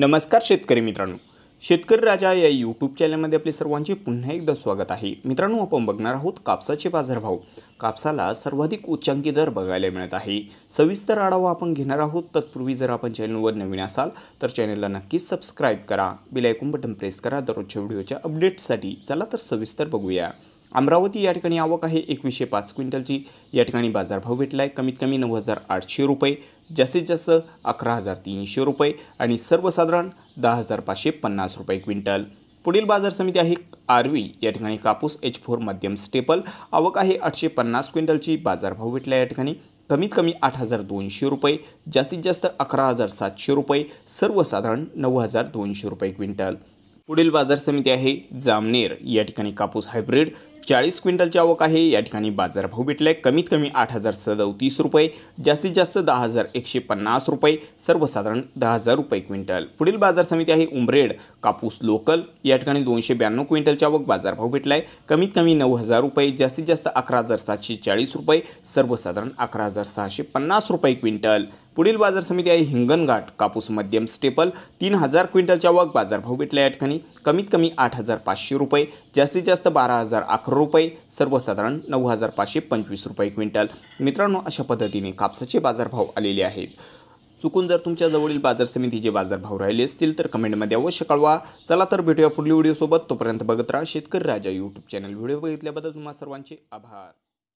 नमस्कार शेतकरी मित्रांनो शेतकरी राजा या यूट्यूब चॅनलमध्ये आपले सर्वांचे पुन्हा एकदा स्वागत आहे मित्रांनो आपण बघणार आहोत कापसाचे बाजारभाव कापसाला सर्वाधिक उच्चांकी दर बघायला मिळत आहे सविस्तर आढावा आपण घेणार आहोत तत्पूर्वी जर आपण चॅनलवर नवीन असाल तर चॅनलला नक्कीच सबस्क्राईब करा बिलायकून बटन प्रेस करा दररोजच्या व्हिडिओच्या अपडेट्ससाठी चला तर सविस्तर बघूया अमरावती या ठिकाणी आवक आहे एकवीसशे पाच क्विंटलची या ठिकाणी बाजारभाव भेटला आहे कमीत कमी नऊ हजार आठशे रुपये जास्तीत जास्त अकरा हजार तीनशे रुपये आणि सर्वसाधारण दहा हजार पाचशे पन्नास रुपये क्विंटल पुढील बाजार समिती आहे आरवी या ठिकाणी कापूस एच फोर मध्यम स्टेपल आवक आहे आठशे पन्नास क्विंटलची बाजारभाव भेटला या ठिकाणी कमीत कमी आठ हजार दोनशे रुपये जास्तीत जास्त अकरा हजार सातशे रुपये सर्वसाधारण नऊ हजार दोनशे रुपये क्विंटल पुढील बाजार समिती आहे जामनेर या ठिकाणी कापूस हायब्रिड चाळीस क्विंटलची आवक आहे या ठिकाणी बाजारभाव भेटला आहे कमीत कमी आठ हजार सदतीस रुपये जास्तीत जास्त दहा हजार एकशे पन्नास रुपये सर्वसाधारण दहा हजार रुपये क्विंटल पुढील बाजार समिती आहे उमरेड कापूस लोकल या ठिकाणी दोनशे ब्याण्णव क्विंटलची आवक बाजारभाव भेटला आहे कमीत कमी नऊ हजार रुपये जास्तीत जास्त अकरा हजार सातशे चाळीस रुपये सर्वसाधारण अकरा हजार सहाशे पन्नास रुपये क्विंटल पुढील बाजार समिती आहे हिंगणघाट कापूस मध्यम स्टेपल तीन हजार क्विंटलच्या वग बाजारभाव भेटला या ठिकाणी कमीत कमी आठ हजार पाचशे रुपये जास्तीत जास्त बारा हजार अकरा रुपये सर्वसाधारण नऊ हजार पाचशे पंचवीस रुपये क्विंटल मित्रांनो अशा पद्धतीने कापसाचे बाजारभाव आलेले आहेत चुकून जर तुमच्याजवळील बाजार समितीचे बाजारभाव राहिले असतील तर कमेंटमध्ये अवश्य कळवा चला तर भेटूया पुढील व्हिडिओसोबत तोपर्यंत बघत राहा Shetkari Raja YouTube channel video बघितल्याबद्दल तुम्हाला सर्वांचे आभार